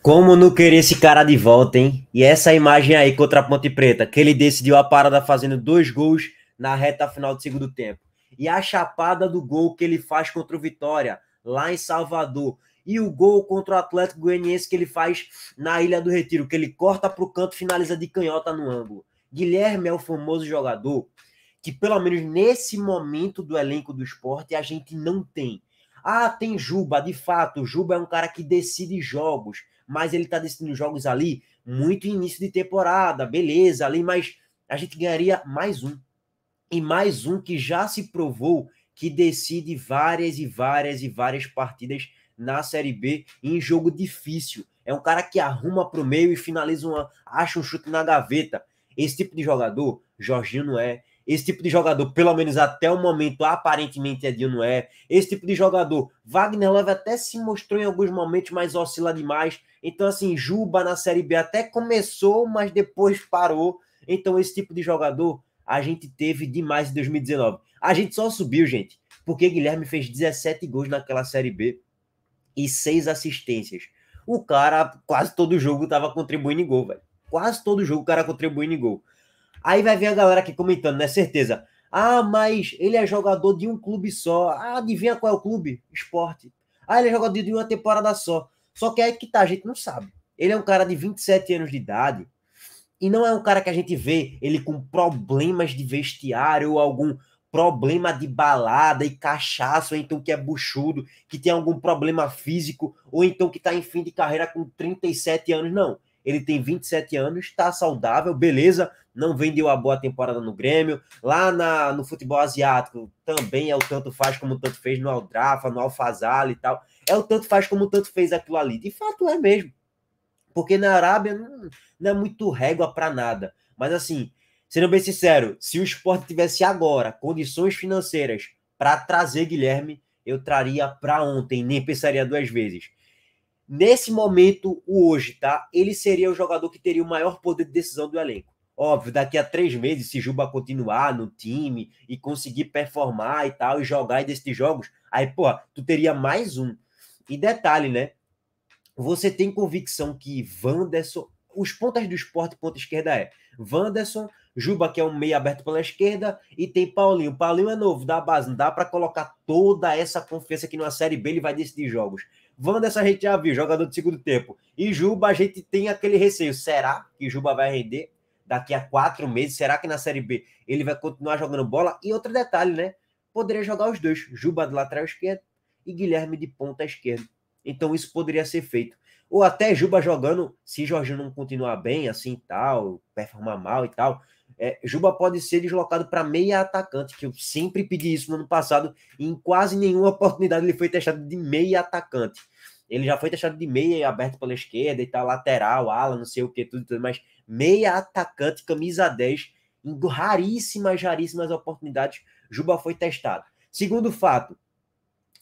Como não querer esse cara de volta, hein? E essa imagem aí contra a Ponte Preta, que ele decidiu a parada fazendo dois gols na reta final do segundo tempo. E a chapada do gol que ele faz contra o Vitória, lá em Salvador. E o gol contra o Atlético Goianiense que ele faz na Ilha do Retiro, que ele corta para o canto finaliza de canhota no ângulo. Guilherme é o famoso jogador que, pelo menos nesse momento do elenco do esporte, a gente não tem. Ah, tem Juba, de fato. Juba é um cara que decide jogos mas ele está decidindo jogos ali muito início de temporada, beleza, ali, mas a gente ganharia mais um. E mais um que já se provou que decide várias e várias e várias partidas na Série B em jogo difícil. É um cara que arruma para o meio e finaliza uma, acha um chute na gaveta. Esse tipo de jogador, Jorginho não é, esse tipo de jogador, pelo menos até o momento, aparentemente é Edil não é. Esse tipo de jogador, Wagner Love até se mostrou em alguns momentos, mas oscila demais. Então, assim, Juba na Série B até começou, mas depois parou. Então, esse tipo de jogador a gente teve demais em 2019. A gente só subiu, gente, porque Guilherme fez 17 gols naquela Série B e 6 assistências. O cara, quase todo jogo, estava contribuindo em gol, velho. Quase todo jogo o cara contribuindo em gol. Aí vai ver a galera aqui comentando, né? Certeza. Ah, mas ele é jogador de um clube só. Ah, adivinha qual é o clube? Esporte. Ah, ele é jogador de uma temporada só. Só que aí que tá, a gente não sabe. Ele é um cara de 27 anos de idade e não é um cara que a gente vê ele com problemas de vestiário ou algum problema de balada e cachaço, ou então que é buchudo, que tem algum problema físico, ou então que tá em fim de carreira com 37 anos, não ele tem 27 anos, está saudável, beleza, não vendeu a boa temporada no Grêmio. Lá na, no futebol asiático também é o tanto faz como tanto fez no Aldrafa, no Alfazal e tal. É o tanto faz como tanto fez aquilo ali. De fato é mesmo. Porque na Arábia não, não é muito régua para nada. Mas assim, sendo bem sincero, se o esporte tivesse agora condições financeiras para trazer Guilherme, eu traria para ontem, nem pensaria duas vezes nesse momento, o hoje, tá? Ele seria o jogador que teria o maior poder de decisão do elenco. Óbvio, daqui a três meses, se Juba continuar no time e conseguir performar e tal, e jogar destes jogos, aí, pô, tu teria mais um. E detalhe, né? Você tem convicção que Wanderson. Os pontas do esporte, ponta esquerda é Wanderson, Juba, que é um meio aberto pela esquerda, e tem Paulinho. Paulinho é novo, dá base, não dá para colocar toda essa confiança que numa Série B ele vai decidir jogos. Wander a gente já viu, jogador do segundo tempo. E Juba, a gente tem aquele receio. Será que Juba vai render daqui a quatro meses? Será que na Série B ele vai continuar jogando bola? E outro detalhe, né? Poderia jogar os dois, Juba de lateral esquerdo e Guilherme de ponta esquerda. Então isso poderia ser feito. Ou até Juba jogando, se Jorginho não continuar bem, assim tal, performar mal e tal, é, Juba pode ser deslocado para meia atacante, que eu sempre pedi isso no ano passado, e em quase nenhuma oportunidade ele foi testado de meia atacante. Ele já foi testado de meia aberto pela esquerda e tal, tá lateral, ala, não sei o que, tudo, tudo, mas meia atacante, camisa 10, em raríssimas, raríssimas oportunidades, Juba foi testado. Segundo fato,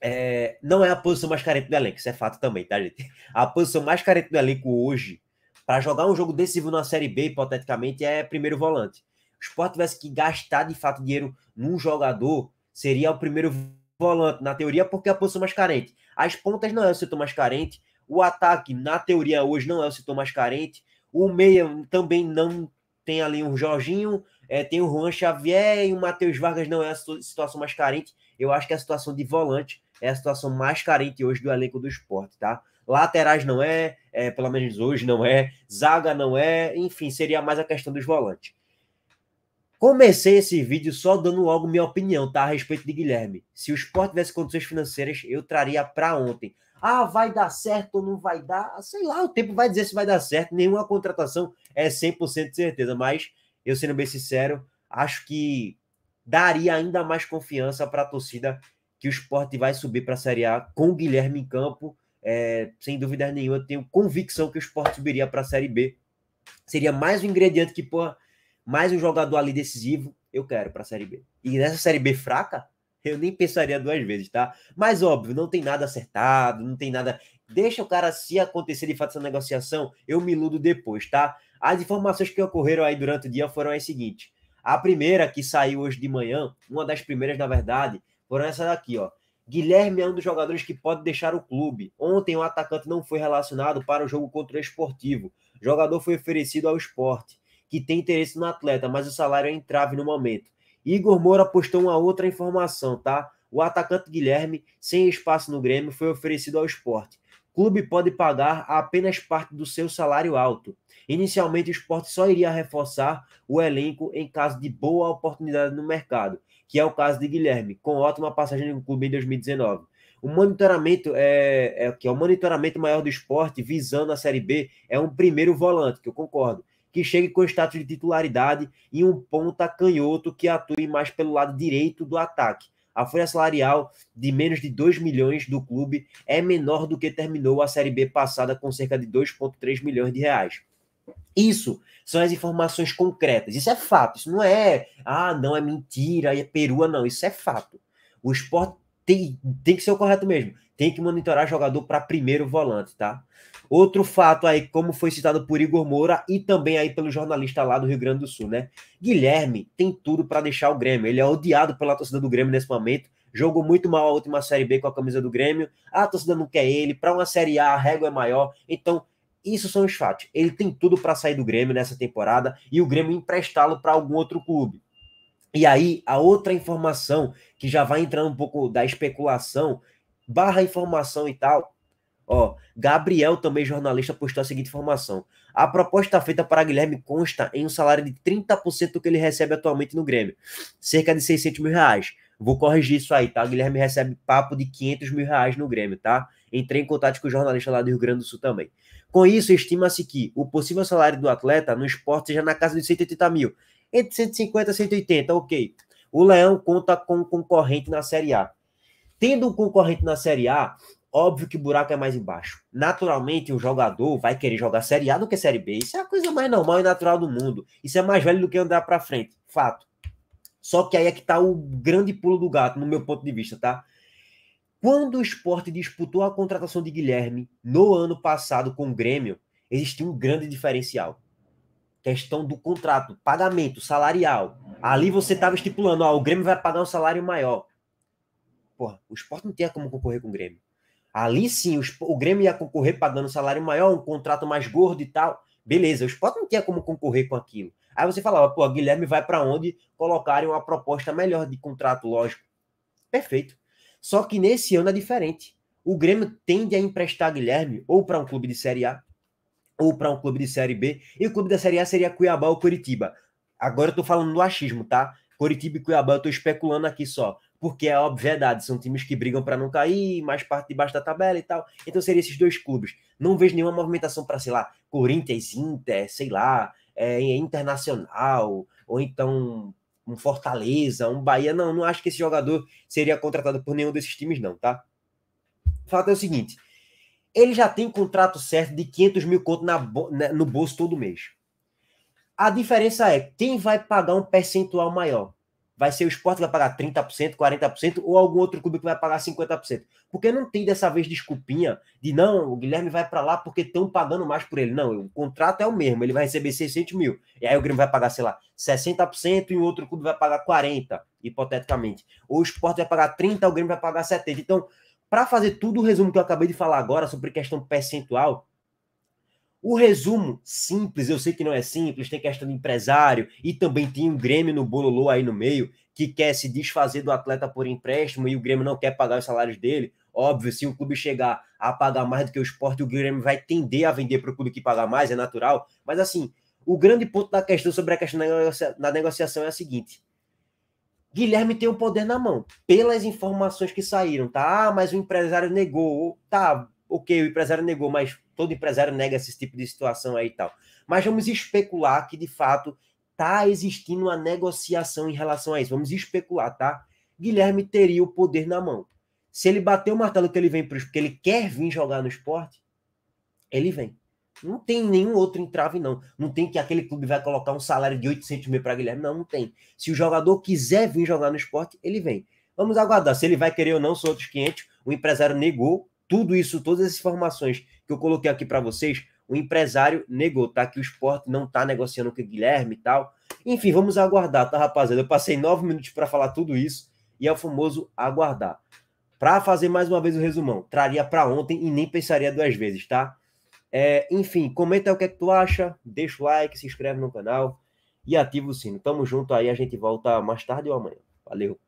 é, não é a posição mais carente do elenco, isso é fato também, tá, gente? A posição mais carente do elenco hoje para jogar um jogo decisivo na Série B, hipoteticamente, é primeiro volante. O Sport tivesse que gastar de fato dinheiro num jogador, seria o primeiro volante, na teoria, porque é a posição mais carente. As pontas não é o setor mais carente. O ataque, na teoria, hoje não é o setor mais carente. O meia também não tem ali um Jorginho, é, tem o Juan Xavier e o Matheus Vargas não é a situação mais carente. Eu acho que a situação de volante é a situação mais carente hoje do elenco do esporte, tá? Laterais não é, é, pelo menos hoje não é, zaga não é, enfim, seria mais a questão dos volantes. Comecei esse vídeo só dando logo minha opinião, tá? A respeito de Guilherme. Se o esporte tivesse condições financeiras, eu traria para ontem. Ah, vai dar certo ou não vai dar? Ah, sei lá, o tempo vai dizer se vai dar certo. Nenhuma contratação é 100% de certeza, mas eu sendo bem sincero, acho que daria ainda mais confiança para a torcida que o esporte vai subir para a Série A com o Guilherme em campo é, sem dúvida nenhuma, eu tenho convicção que o esporte subiria para a Série B. Seria mais um ingrediente que, pô, mais um jogador ali decisivo, eu quero para a Série B. E nessa Série B fraca, eu nem pensaria duas vezes, tá? Mas óbvio, não tem nada acertado, não tem nada. Deixa o cara, se acontecer de fato essa negociação, eu me iludo depois, tá? As informações que ocorreram aí durante o dia foram as seguintes. A primeira que saiu hoje de manhã, uma das primeiras, na verdade, foram essa daqui, ó. Guilherme é um dos jogadores que pode deixar o clube. Ontem o atacante não foi relacionado para o jogo contra o esportivo. O jogador foi oferecido ao esporte, que tem interesse no atleta, mas o salário é entrave no momento. Igor Moura postou uma outra informação, tá? O atacante Guilherme, sem espaço no Grêmio, foi oferecido ao esporte. Clube pode pagar apenas parte do seu salário alto. Inicialmente, o esporte só iria reforçar o elenco em caso de boa oportunidade no mercado que é o caso de Guilherme, com ótima passagem no clube em 2019. O monitoramento é, é que é o monitoramento maior do esporte visando a Série B é um primeiro volante, que eu concordo, que chegue com status de titularidade e um ponta canhoto que atue mais pelo lado direito do ataque. A folha salarial de menos de 2 milhões do clube é menor do que terminou a Série B passada com cerca de 2,3 milhões de reais. Isso são as informações concretas. Isso é fato. Isso não é, ah, não, é mentira, é perua, não. Isso é fato. O esporte tem, tem que ser o correto mesmo. Tem que monitorar jogador para primeiro volante, tá? Outro fato aí, como foi citado por Igor Moura e também aí pelo jornalista lá do Rio Grande do Sul, né? Guilherme tem tudo para deixar o Grêmio. Ele é odiado pela torcida do Grêmio nesse momento. Jogou muito mal a última Série B com a camisa do Grêmio. A torcida não quer ele. Para uma Série A, a régua é maior. Então, isso são os fatos. Ele tem tudo para sair do Grêmio nessa temporada e o Grêmio emprestá-lo para algum outro clube. E aí, a outra informação que já vai entrando um pouco da especulação, barra informação e tal. Ó, Gabriel, também jornalista, postou a seguinte informação: a proposta feita para Guilherme consta em um salário de 30% do que ele recebe atualmente no Grêmio, cerca de 600 mil reais. Vou corrigir isso aí, tá? Guilherme recebe papo de 500 mil reais no Grêmio, tá? Entrei em contato com o jornalista lá do Rio Grande do Sul também. Com isso, estima-se que o possível salário do atleta no esporte seja na casa de 180 mil. Entre 150 e 180, ok. O Leão conta com um concorrente na Série A. Tendo um concorrente na Série A, óbvio que o buraco é mais embaixo. Naturalmente, o jogador vai querer jogar Série A do que Série B. Isso é a coisa mais normal e natural do mundo. Isso é mais velho do que andar para frente. Fato. Só que aí é que está o grande pulo do gato, no meu ponto de vista, tá? Quando o esporte disputou a contratação de Guilherme no ano passado com o Grêmio, existia um grande diferencial. Questão do contrato, pagamento salarial. Ali você estava estipulando, ó, o Grêmio vai pagar um salário maior. Porra, o esporte não tinha como concorrer com o Grêmio. Ali sim, o, o Grêmio ia concorrer pagando um salário maior, um contrato mais gordo e tal. Beleza, o esporte não tinha como concorrer com aquilo. Aí você falava, pô, Guilherme vai para onde colocarem uma proposta melhor de contrato, lógico. Perfeito. Só que nesse ano é diferente. O Grêmio tende a emprestar Guilherme ou para um clube de Série A ou para um clube de Série B, e o clube da Série A seria Cuiabá ou Curitiba. Agora eu tô falando do achismo, tá? Curitiba e Cuiabá eu tô especulando aqui só, porque é obviedade, é são times que brigam para não cair, mais parte de baixo da tabela e tal. Então seria esses dois clubes. Não vejo nenhuma movimentação para, sei lá, Corinthians, Inter, sei lá, é, internacional, ou então um Fortaleza, um Bahia. Não, não acho que esse jogador seria contratado por nenhum desses times, não, tá? O fato é o seguinte: ele já tem contrato certo de 500 mil conto na, na, né, no bolso todo mês. A diferença é quem vai pagar um percentual maior. Vai ser o esporte que vai pagar 30%, 40% ou algum outro clube que vai pagar 50%. Porque não tem dessa vez desculpinha de não, o Guilherme vai para lá porque estão pagando mais por ele. Não, o contrato é o mesmo, ele vai receber 600 mil. E aí o Grêmio vai pagar, sei lá, 60% e o outro clube vai pagar 40%, hipoteticamente. Ou o esporte vai pagar 30%, o Grêmio vai pagar 70%. Então, para fazer tudo o resumo que eu acabei de falar agora sobre questão percentual, o resumo simples, eu sei que não é simples, tem questão de empresário e também tem um Grêmio no bololô aí no meio que quer se desfazer do atleta por empréstimo e o Grêmio não quer pagar os salários dele. Óbvio, se o clube chegar a pagar mais do que o esporte, o Grêmio vai tender a vender para o clube que pagar mais, é natural. Mas assim, o grande ponto da questão sobre a questão da negociação é a seguinte: Guilherme tem o poder na mão, pelas informações que saíram, tá? Ah, mas o empresário negou. Tá, ok, o empresário negou, mas todo empresário nega esse tipo de situação aí e tal. Mas vamos especular que, de fato, tá existindo uma negociação em relação a isso. Vamos especular, tá? Guilherme teria o poder na mão. Se ele bater o martelo que ele vem pro, que ele quer vir jogar no esporte, ele vem. Não tem nenhum outro entrave, não. Não tem que aquele clube vai colocar um salário de 800 mil para Guilherme. Não, não tem. Se o jogador quiser vir jogar no esporte, ele vem. Vamos aguardar. Se ele vai querer ou não, são outros 500. O empresário negou tudo isso, todas as informações que eu coloquei aqui para vocês, o empresário negou, tá? Que o esporte não tá negociando com o Guilherme e tal. Enfim, vamos aguardar, tá, rapaziada? Eu passei nove minutos para falar tudo isso e é o famoso aguardar. Para fazer mais uma vez o resumão, traria para ontem e nem pensaria duas vezes, tá? É, enfim, comenta o que é que tu acha, deixa o like, se inscreve no canal e ativa o sino. Tamo junto aí, a gente volta mais tarde ou amanhã. Valeu!